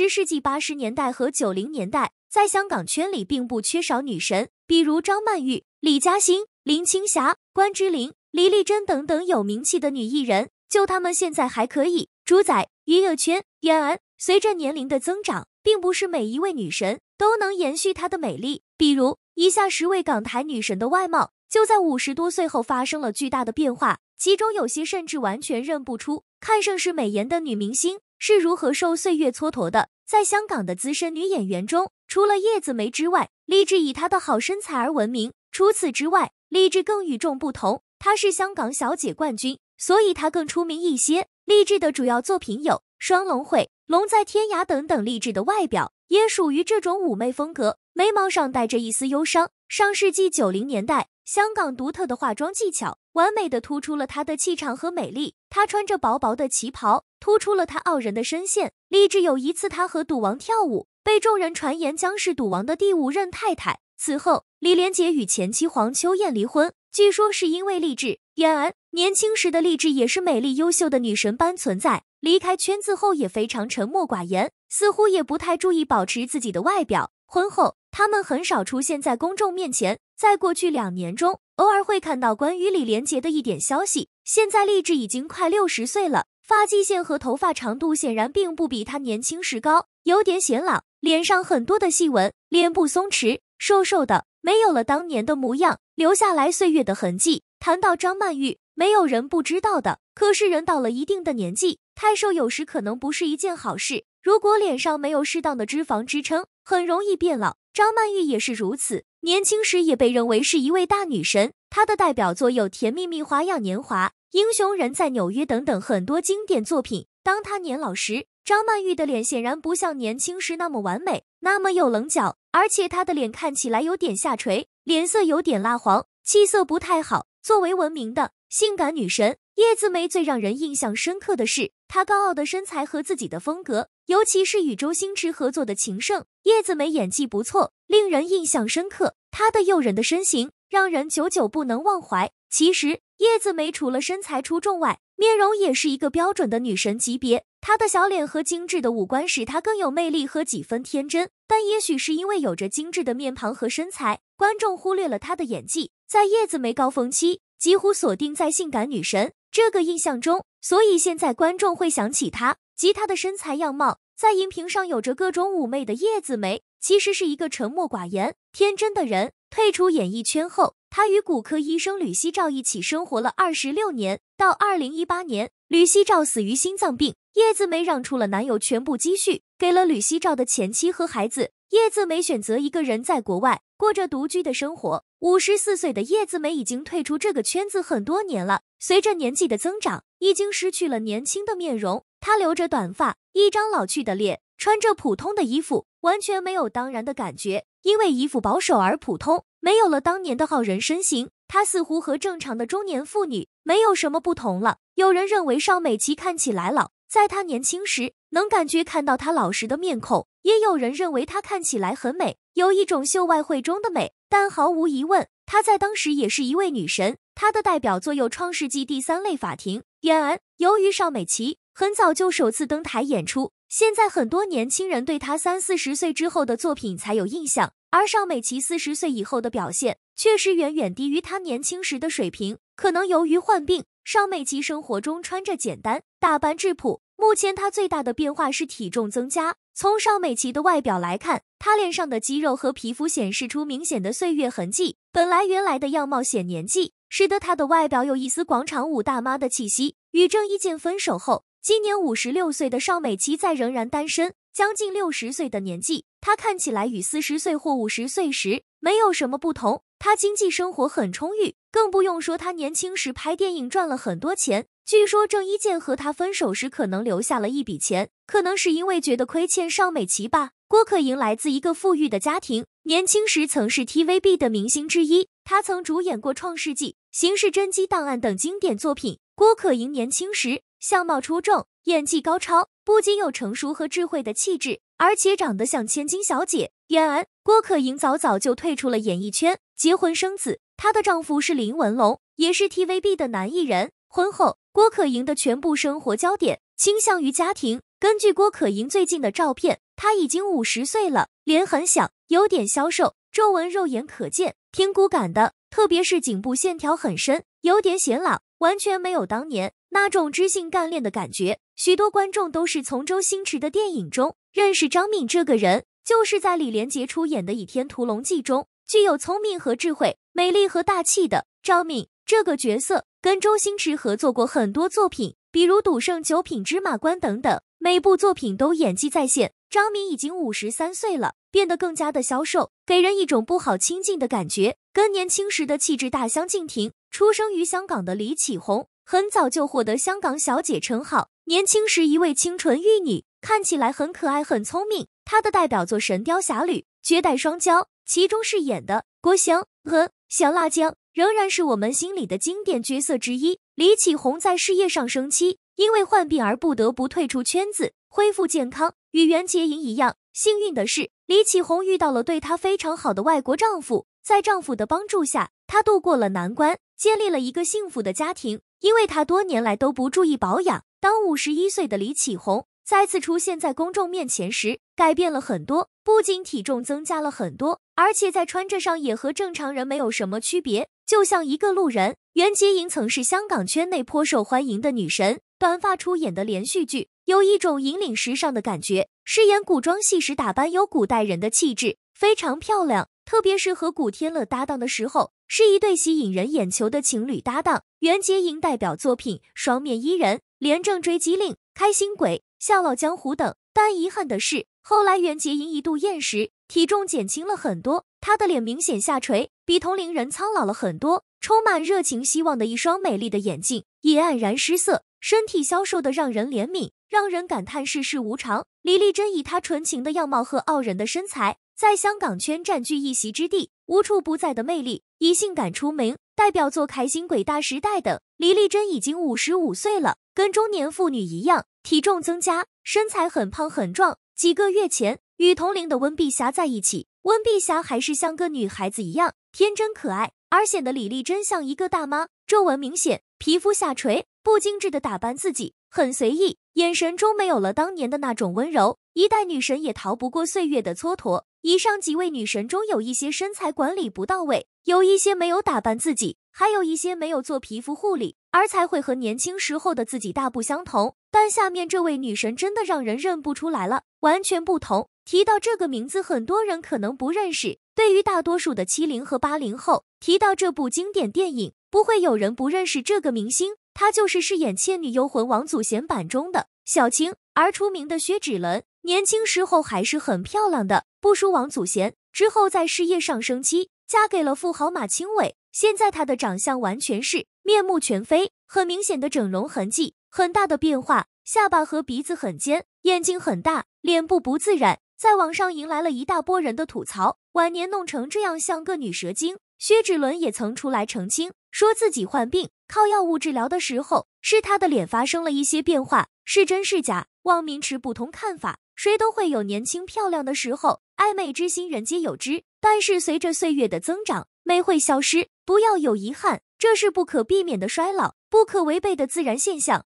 十世纪八十年代和九零年代，在香港圈里并不缺少女神，比如张曼玉、李嘉欣、林青霞、关之琳、李丽珍等等有名气的女艺人，就她们现在还可以主宰娱乐圈。然而，随着年龄的增长，并不是每一位女神都能延续她的美丽。比如，以下十位港台女神的外貌就在五十多岁后发生了巨大的变化，其中有些甚至完全认不出。看盛世美颜的女明星。是如何受岁月蹉跎的？在香港的资深女演员中，除了叶子楣之外，励志以她的好身材而闻名。除此之外，励志更与众不同，她是香港小姐冠军，所以她更出名一些。励志的主要作品有《双龙会》《龙在天涯》等等。励志的外表也属于这种妩媚风格，眉毛上带着一丝忧伤。上世纪九零年代，香港独特的化妆技巧。完美的突出了她的气场和美丽。她穿着薄薄的旗袍，突出了她傲人的身线。励志有一次，她和赌王跳舞，被众人传言将是赌王的第五任太太。此后，李连杰与前妻黄秋燕离婚，据说是因为励志。然而，年轻时的励志也是美丽优秀的女神般存在。离开圈子后，也非常沉默寡言，似乎也不太注意保持自己的外表。婚后，他们很少出现在公众面前。在过去两年中，偶尔会看到关于李连杰的一点消息。现在励志已经快六十岁了，发际线和头发长度显然并不比他年轻时高，有点显老，脸上很多的细纹，脸部松弛，瘦瘦的，没有了当年的模样，留下来岁月的痕迹。谈到张曼玉，没有人不知道的。可是人到了一定的年纪，太瘦有时可能不是一件好事。如果脸上没有适当的脂肪支撑，很容易变老。张曼玉也是如此。年轻时也被认为是一位大女神，她的代表作有《甜蜜蜜》《花样年华》《英雄》《人在纽约》等等很多经典作品。当她年老时，张曼玉的脸显然不像年轻时那么完美，那么有棱角，而且她的脸看起来有点下垂，脸色有点蜡黄，气色不太好。作为闻名的性感女神，叶子楣最让人印象深刻的是她高傲的身材和自己的风格。尤其是与周星驰合作的《情圣》，叶子楣演技不错，令人印象深刻。她的诱人的身形让人久久不能忘怀。其实，叶子楣除了身材出众外，面容也是一个标准的女神级别。她的小脸和精致的五官使她更有魅力和几分天真。但也许是因为有着精致的面庞和身材，观众忽略了她的演技，在叶子楣高峰期几乎锁定在性感女神这个印象中，所以现在观众会想起她。及她的身材样貌，在荧屏上有着各种妩媚的叶子梅，其实是一个沉默寡言、天真的人。退出演艺圈后，她与骨科医生吕希照一起生活了二十六年。到二零一八年，吕希照死于心脏病，叶子梅让出了男友全部积蓄，给了吕希照的前妻和孩子。叶子梅选择一个人在国外过着独居的生活。五十四岁的叶子梅已经退出这个圈子很多年了。随着年纪的增长，已经失去了年轻的面容。她留着短发，一张老去的脸，穿着普通的衣服，完全没有当然的感觉。因为衣服保守而普通，没有了当年的傲人身形，她似乎和正常的中年妇女没有什么不同了。有人认为邵美琪看起来老，在她年轻时能感觉看到她老实的面孔；也有人认为她看起来很美，有一种秀外慧中的美。但毫无疑问，她在当时也是一位女神。她的代表作有《创世纪》第三类法庭。然而由于邵美琪。很早就首次登台演出，现在很多年轻人对他三四十岁之后的作品才有印象，而邵美琪四十岁以后的表现确实远远低于她年轻时的水平，可能由于患病，邵美琪生活中穿着简单，打扮质朴。目前她最大的变化是体重增加。从邵美琪的外表来看，她脸上的肌肉和皮肤显示出明显的岁月痕迹，本来原来的样貌显年纪，使得她的外表有一丝广场舞大妈的气息。与郑伊健分手后。今年五十六岁的邵美琪在仍然单身，将近六十岁的年纪，她看起来与四十岁或五十岁时没有什么不同。她经济生活很充裕，更不用说她年轻时拍电影赚了很多钱。据说郑伊健和她分手时可能留下了一笔钱，可能是因为觉得亏欠邵美琪吧。郭可盈来自一个富裕的家庭，年轻时曾是 TVB 的明星之一，她曾主演过《创世纪》《刑事侦缉档案》等经典作品。郭可盈年轻时。相貌出众，演技高超，不仅有成熟和智慧的气质，而且长得像千金小姐。演员郭可盈早早就退出了演艺圈，结婚生子。她的丈夫是林文龙，也是 TVB 的男艺人。婚后，郭可盈的全部生活焦点倾向于家庭。根据郭可盈最近的照片，她已经五十岁了，脸很小，有点消瘦，皱纹肉眼可见，挺骨感的，特别是颈部线条很深，有点显老，完全没有当年。那种知性干练的感觉，许多观众都是从周星驰的电影中认识张敏这个人。就是在李连杰出演的《倚天屠龙记》中，具有聪明和智慧、美丽和大气的张敏这个角色，跟周星驰合作过很多作品，比如《赌圣》《九品芝麻官》等等，每部作品都演技在线。张敏已经五十三岁了，变得更加的消瘦，给人一种不好亲近的感觉，跟年轻时的气质大相径庭。出生于香港的李启红。很早就获得香港小姐称号，年轻时一位清纯玉女，看起来很可爱，很聪明。她的代表作《神雕侠侣》《绝代双骄》，其中饰演的国祥和小辣椒，仍然是我们心里的经典角色之一。李启红在事业上升期，因为患病而不得不退出圈子，恢复健康。与袁洁莹一样，幸运的是，李启红遇到了对她非常好的外国丈夫，在丈夫的帮助下，她度过了难关，建立了一个幸福的家庭。因为他多年来都不注意保养，当五十一岁的李启红再次出现在公众面前时，改变了很多，不仅体重增加了很多，而且在穿着上也和正常人没有什么区别，就像一个路人。袁洁莹曾是香港圈内颇受欢迎的女神，短发出演的连续剧有一种引领时尚的感觉，饰演古装戏时打扮有古代人的气质，非常漂亮。特别是和古天乐搭档的时候，是一对吸引人眼球的情侣搭档。袁洁莹代表作品《双面伊人》《廉政追击令》《开心鬼笑傲江湖》等。但遗憾的是，后来袁洁莹一度厌食，体重减轻了很多，她的脸明显下垂，比同龄人苍老了很多，充满热情希望的一双美丽的眼睛也黯然失色，身体消瘦的让人怜悯，让人感叹世事无常。李丽珍以她纯情的样貌和傲人的身材。在香港圈占据一席之地，无处不在的魅力，以性感出名，代表作《开心鬼大时代》等。李丽珍已经五十五岁了，跟中年妇女一样，体重增加，身材很胖很壮。几个月前与同龄的温碧霞在一起，温碧霞还是像个女孩子一样天真可爱，而显得李丽珍像一个大妈，皱纹明显，皮肤下垂，不精致的打扮自己，很随意，眼神中没有了当年的那种温柔。一代女神也逃不过岁月的蹉跎。以上几位女神中，有一些身材管理不到位，有一些没有打扮自己，还有一些没有做皮肤护理，而才会和年轻时候的自己大不相同。但下面这位女神真的让人认不出来了，完全不同。提到这个名字，很多人可能不认识。对于大多数的七零和八零后，提到这部经典电影，不会有人不认识这个明星。她就是饰演《倩女幽魂》王祖贤版中的小青而出名的薛芷伦。年轻时候还是很漂亮的，不输王祖贤。之后在事业上升期，嫁给了富豪马清伟。现在她的长相完全是面目全非，很明显的整容痕迹，很大的变化，下巴和鼻子很尖，眼睛很大，脸部不自然，在网上迎来了一大波人的吐槽。晚年弄成这样，像个女蛇精。薛芷伦也曾出来澄清，说自己患病靠药物治疗的时候，是她的脸发生了一些变化，是真是假？望民持不同看法，谁都会有年轻漂亮的时候，爱美之心人皆有之。但是随着岁月的增长，美会消失，不要有遗憾，这是不可避免的衰老，不可违背的自然现象。